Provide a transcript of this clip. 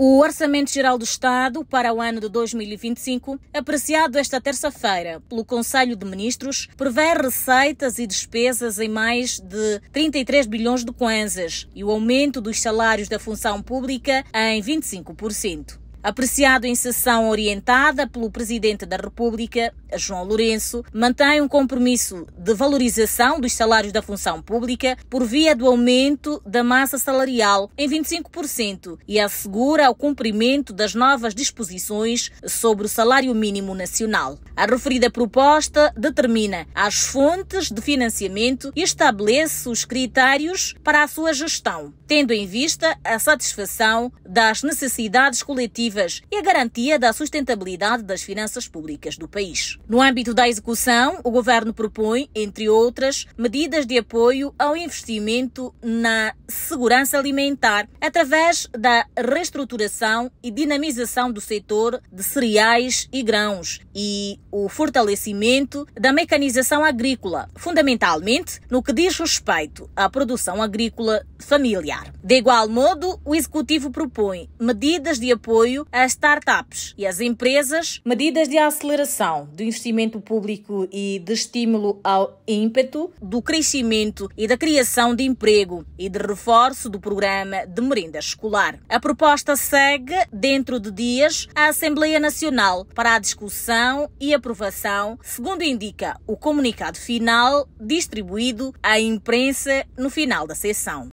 O Orçamento Geral do Estado para o ano de 2025, apreciado esta terça-feira pelo Conselho de Ministros, prevê receitas e despesas em mais de 33 bilhões de kwanzas e o aumento dos salários da função pública em 25%. Apreciado em sessão orientada pelo Presidente da República, João Lourenço, mantém um compromisso de valorização dos salários da função pública por via do aumento da massa salarial em 25% e assegura o cumprimento das novas disposições sobre o salário mínimo nacional. A referida proposta determina as fontes de financiamento e estabelece os critérios para a sua gestão, tendo em vista a satisfação das necessidades coletivas e a garantia da sustentabilidade das finanças públicas do país. No âmbito da execução, o governo propõe, entre outras, medidas de apoio ao investimento na segurança alimentar através da reestruturação e dinamização do setor de cereais e grãos e o fortalecimento da mecanização agrícola, fundamentalmente no que diz respeito à produção agrícola familiar. De igual modo, o Executivo propõe medidas de apoio às startups e às empresas, medidas de aceleração do investimento público e de estímulo ao ímpeto do crescimento e da criação de emprego e de reforço do programa de merenda escolar. A proposta segue, dentro de dias, à Assembleia Nacional para a discussão e aprovação, segundo indica o comunicado final distribuído à imprensa no final da sessão.